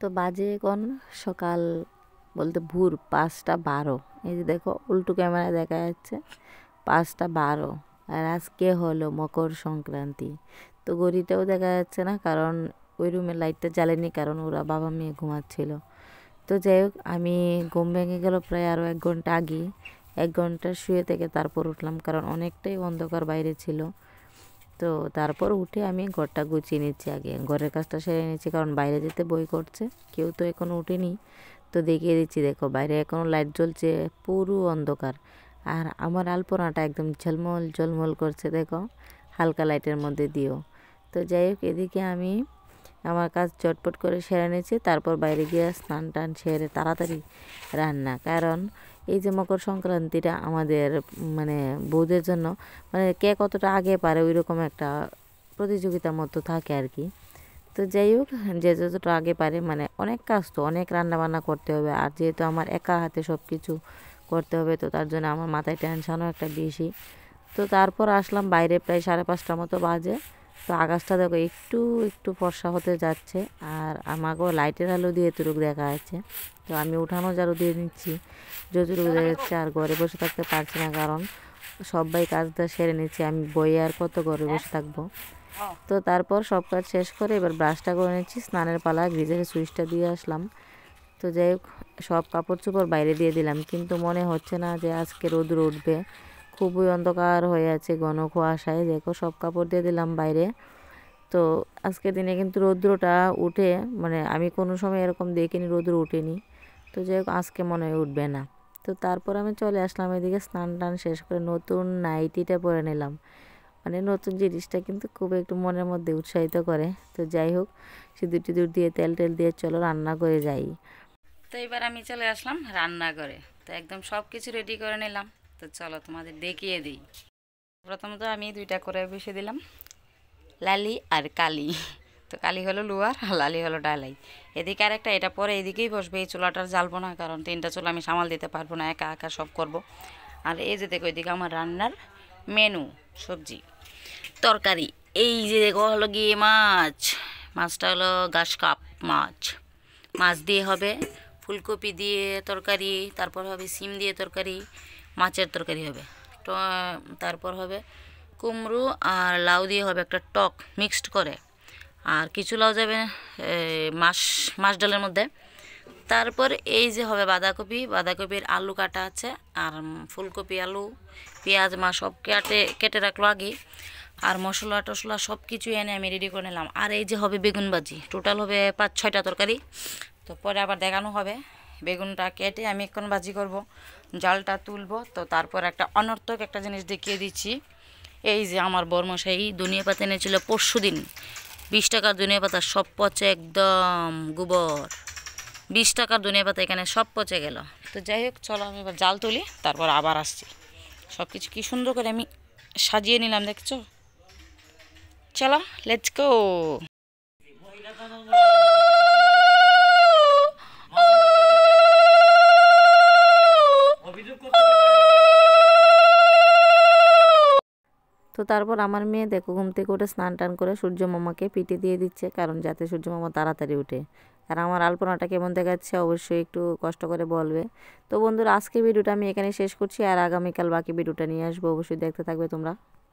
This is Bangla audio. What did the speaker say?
তো বাজে এখন সকাল বলতে ভোর পাঁচটা বারো এই যে দেখো উল্টো ক্যামেরা দেখা যাচ্ছে পাঁচটা বারো আর আজকে হলো মকর সংক্রান্তি তো গড়িটাও দেখা যাচ্ছে না কারণ ওই রুমে লাইটটা জ্বালেনি কারণ ওরা বাবা মেয়ে ঘুমাচ্ছিল তো যাই হোক আমি ঘুম ভেঙে গেল প্রায় আরও এক ঘন্টা আগে এক ঘন্টা শুয়ে থেকে তারপর উঠলাম কারণ অনেকটাই অন্ধকার বাইরে ছিল তো তারপর উঠে আমি ঘরটা গুছিয়ে নিচ্ছি আগে ঘরের কাজটা সেরে নিচ্ছি কারণ বাইরে যেতে বই করছে কেউ তো এখনও উঠেনি তো দেখিয়ে দিচ্ছি দেখো বাইরে এখনও লাইট জ্বলছে পুরো অন্ধকার আর আমার আলপনাটা একদম ঝলমল ঝলমল করছে দেখো হালকা লাইটের মধ্যে দিও তো যাই হোক এদিকে আমি আমার কাজ চটপট করে সেরে নিয়েছি তারপর বাইরে গিয়ে স্নান টান সেরে তাড়াতাড়ি রান্না কারণ এই যে মকর সংক্রান্তিটা আমাদের মানে বৌদের জন্য মানে কে কতটা আগে পারে ওই রকম একটা প্রতিযোগিতার মতো থাকে আর কি তো যাই হোক যে যতটা আগে পারে মানে অনেক কাজ তো অনেক রান্নাবান্না করতে হবে আর যেহেতু আমার একা হাতে সব কিছু করতে হবে তো তার জন্য আমার মাথায় টেনশানও একটা বেশি তো তারপর আসলাম বাইরে প্রায় সাড়ে পাঁচটার মতো বাজে তো আকাশটা দেখো একটু একটু ফর্সা হতে যাচ্ছে আর আমাকেও লাইটের আলো দিয়ে এতটুকু দেখা আছে তো আমি উঠানো জারু দিয়ে নিচ্ছি যতটুকু দেখা যাচ্ছে আর ঘরে বসে থাকতে পারছি না কারণ সবাই কাজটা সেরে নিচ্ছি আমি বইয়ে আর কত ঘরে বসে থাকবো তো তারপর সব কাজ শেষ করে এবার ব্রাশটা করে নিচ্ছি স্নানের পালা গ্রিজের সুইচটা দিয়ে আসলাম তো যাই হোক সব কাপড় চোপড় বাইরে দিয়ে দিলাম কিন্তু মনে হচ্ছে না যে আজকে রোদ উঠবে খুবই অন্ধকার হয়ে আছে ঘন কুয়াশায় দেখো সব কাপড় দিয়ে দিলাম বাইরে তো আজকের দিনে কিন্তু রৌদ্রটা উঠে মানে আমি কোনো সময় এরকম দেখিনি রৌদ্র উঠেনি তো যাই হোক আজকে মনে হয় উঠবে না তো তারপর আমি চলে আসলাম এদিকে স্নান টান শেষ করে নতুন নাইটিটা পরে নিলাম মানে নতুন জিনিসটা কিন্তু খুব একটু মনের মধ্যে উৎসাহিত করে তো যাই হোক সিঁদুর টিদুর দিয়ে তেল টেল দিয়ে চলো রান্না করে যাই তো এবার আমি চলে আসলাম রান্নাঘরে তো একদম সব কিছু রেডি করে নিলাম তো চলো তোমাদের দেখিয়ে দিই প্রথমত আমি দুইটা করে বসে দিলাম লালি আর কালি তো কালি হলো লুয়ার লালি হলো ডালাই এদিকে আরেকটা এটা পরে এদিকেই বসবে এই চুলাটার জ্বালবো না কারণ তিনটা চুলা আমি সামাল দিতে পারবো না একা একা সব করব। আর এই যে দেখো এদিকে আমার রান্নার মেনু সবজি তরকারি এই যে দেখো হলো গিয়ে মাছ মাছটা হলো গাছ কাপ মাছ মাছ দিয়ে হবে ফুলকপি দিয়ে তরকারি তারপর হবে সিম দিয়ে তরকারি মাছের তরকারি হবে তারপর হবে কুমড়ো আর লাউ দিয়ে হবে একটা টক মিক্সড করে আর কিছু লাউ যাবে মাস মাস ডালের মধ্যে তারপর এই যে হবে বাঁধাকপি বাঁধাকপির আলু কাটা আছে আর ফুলকপি আলু পেঁয়াজ মা সব কেটে কেটে রাখলো আগে আর মশলা টশলা সব কিছু এনে আমি রেডি করে নিলাম আর এই যে হবে বেগুন বাজি টোটাল হবে পাঁচ ছয়টা তরকারি তো পরে আবার দেখানো হবে বেগুনটা কেটে আমি এখন বাজি করব জলটা তুলব তো তারপর একটা অনর্থক একটা জিনিস দেখিয়ে দিচ্ছি এই যে আমার বর্মশাই দুনিয়া পাতা এনেছিল পরশু দিন বিশ টাকার দুনিয়া পাতা সব পচে একদম গোবর বিশ টাকার দুনিয়া পাতা এখানে সব পচে গেল তো যাই হোক চলো আমি এবার জাল তুলি তারপর আবার আসছি সব কিছু কী সুন্দর করে আমি সাজিয়ে নিলাম দেখছো চলো লেটস গো তারপর আমার মেয়ে দেখো ঘুম থেকে উঠে স্নান টান করে সূর্য মামাকে পিঠে দিয়ে দিচ্ছে কারণ যাতে সূর্য মামা তাড়াতাড়ি উঠে আর আমার আলপনাটা কেমন দেখাচ্ছে অবশ্যই একটু কষ্ট করে বলবে তো বন্ধুরা আজকে ভিডিওটা আমি এখানে শেষ করছি আর আগামীকাল বাকি ভিডিওটা নিয়ে আসবো অবশ্যই দেখতে থাকবে তোমরা